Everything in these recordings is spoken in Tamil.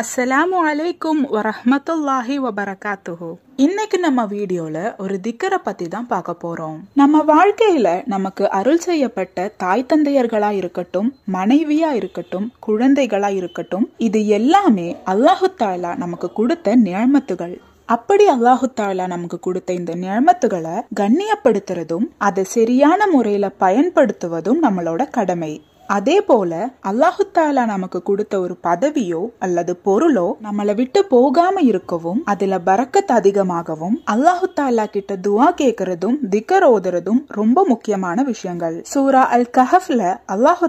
அஸ்ஸலாமு அலைக்கும் வரஹமத்துல்லாஹி வபரகாத்துஹு இன்னைக்கு நம்ம வீடியோல ஒரு திக்கரை பத்தி தான் பார்க்க போறோம் நம்ம வாழ்க்கையில நமக்கு அருள் செய்யப்பட்ட தாய் தந்தையர்களா இருக்கட்டும் மனைவியா இருக்கட்டும் குழந்தைகளா இருக்கட்டும் இது எல்லாமே அல்லாஹு தாலா நமக்கு கொடுத்த நியமத்துகள் அப்படி அல்லாஹு தாலா நமக்கு கொடுத்த இந்த நியமத்துகளை கண்ணியப்படுத்துறதும் அதை சரியான முறையில பயன்படுத்துவதும் நம்மளோட கடமை அதே போல அல்லாஹுத்தாலா நமக்கு கொடுத்த ஒரு பதவியோ அல்லது பொருளோ நம்மளை விட்டு போகாம இருக்கவும் அதுல பறக்கத் அதிகமாகவும் அல்லாஹு கிட்ட துவா கேட்கறதும் திக்கர் ஓதுறதும் ரொம்ப முக்கியமான விஷயங்கள் சூரா அல் கஹப்ல அல்லாஹு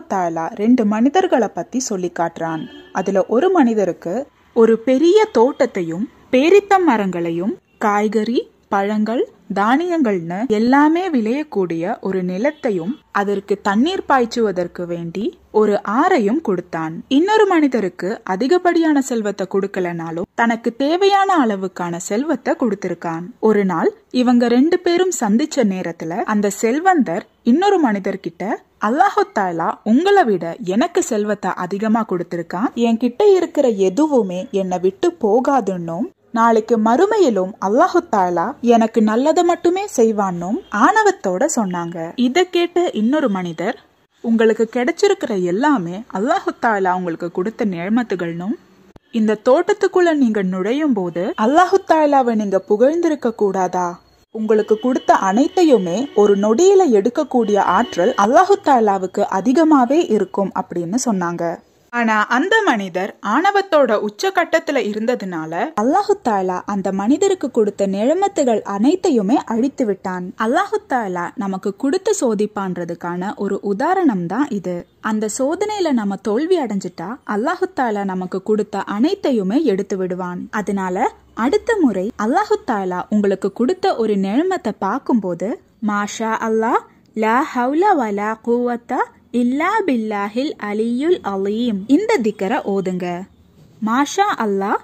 ரெண்டு மனிதர்களை பத்தி சொல்லி காட்டுறான் அதுல ஒரு மனிதருக்கு ஒரு பெரிய தோட்டத்தையும் பேரித்த மரங்களையும் காய்கறி பழங்கள் தானியங்கள்னு எல்லாமே விளையக்கூடிய ஒரு நிலத்தையும் அதற்கு தண்ணீர் பாய்ச்சுவதற்கு வேண்டி ஒரு ஆறையும் கொடுத்தான் இன்னொரு மனிதருக்கு அதிகப்படியான செல்வத்தை கொடுக்கலனாலும் தனக்கு தேவையான அளவுக்கான செல்வத்தை கொடுத்திருக்கான் ஒரு நாள் இவங்க ரெண்டு பேரும் சந்திச்ச நேரத்துல அந்த செல்வந்தர் இன்னொரு மனிதர்கிட்ட அல்லாஹாலா உங்களை விட எனக்கு செல்வத்தை அதிகமா கொடுத்திருக்கான் என்கிட்ட இருக்கிற எதுவுமே என்னை விட்டு போகாதுன்னும் நாளைக்கு மறுமையிலும் அல்லாஹு தாலா எனக்கு நல்லதை மட்டுமே செய்வான்னும் ஆணவத்தோட சொன்னாங்க இதை கேட்டு இன்னொரு மனிதர் உங்களுக்கு கிடைச்சிருக்கிற எல்லாமே அல்லாஹு தாலா உங்களுக்கு கொடுத்த நிழமத்துகள்னும் இந்த தோட்டத்துக்குள்ள நீங்க நுழையும் போது அல்லாஹு தாலாவை நீங்க புகழ்ந்திருக்க கூடாதா உங்களுக்கு கொடுத்த அனைத்தையுமே ஒரு நொடியில எடுக்கக்கூடிய ஆற்றல் அல்லாஹு தாலாவுக்கு அதிகமாவே இருக்கும் அப்படின்னு சொன்னாங்க ஆனா அந்த மனிதர் ஆணவத்தோட உச்சகட்டத்துல இருந்ததுனால அல்லாஹு தாலா அந்த மனிதருக்கு கொடுத்த நிழமத்துகள் அனைத்தையுமே அழித்து விட்டான் அல்லாஹு தாலா நமக்கு கொடுத்து சோதிப்பான்றதுக்கான ஒரு உதாரணம் தான் இது அந்த சோதனையில நம்ம தோல்வி அடைஞ்சிட்டா அல்லாஹு தாலா நமக்கு கொடுத்த அனைத்தையுமே எடுத்து விடுவான் அதனால அடுத்த முறை அல்லாஹு தாலா உங்களுக்கு கொடுத்த ஒரு நிழமத்தை பார்க்கும்போது மாஷா அல்லாஹ் லா ஹவுலா வலா கூவத்தா இல்லா பில்லாஹில் அலியுல் அலீம் இந்த திக்கரை ஓதுங்க மாஷா அல்லாஹ்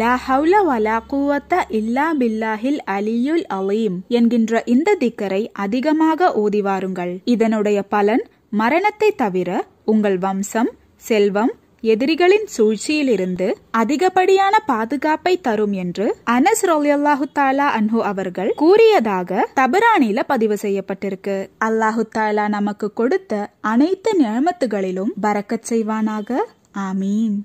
லா ஹவுல வலா குவத்த இல்லா பில்லாஹில் அலியுல் அலீம் என்கின்ற இந்த திக்கரை அதிகமாக ஓதி வாருங்கள் இதனுடைய பலன் மரணத்தை தவிர உங்கள் வம்சம் செல்வம் எதிரிகளின் சூழ்ச்சியிலிருந்து அதிகப்படியான பாதுகாப்பை தரும் என்று அனஸ் ரோலியல்லாஹு தாலா அன்ஹு அவர்கள் கூறியதாக தபரானில பதிவு செய்யப்பட்டிருக்கு அல்லாஹு தாலா நமக்கு கொடுத்த அனைத்து நியமத்துகளிலும் பறக்கச் செய்வானாக ஆமீன்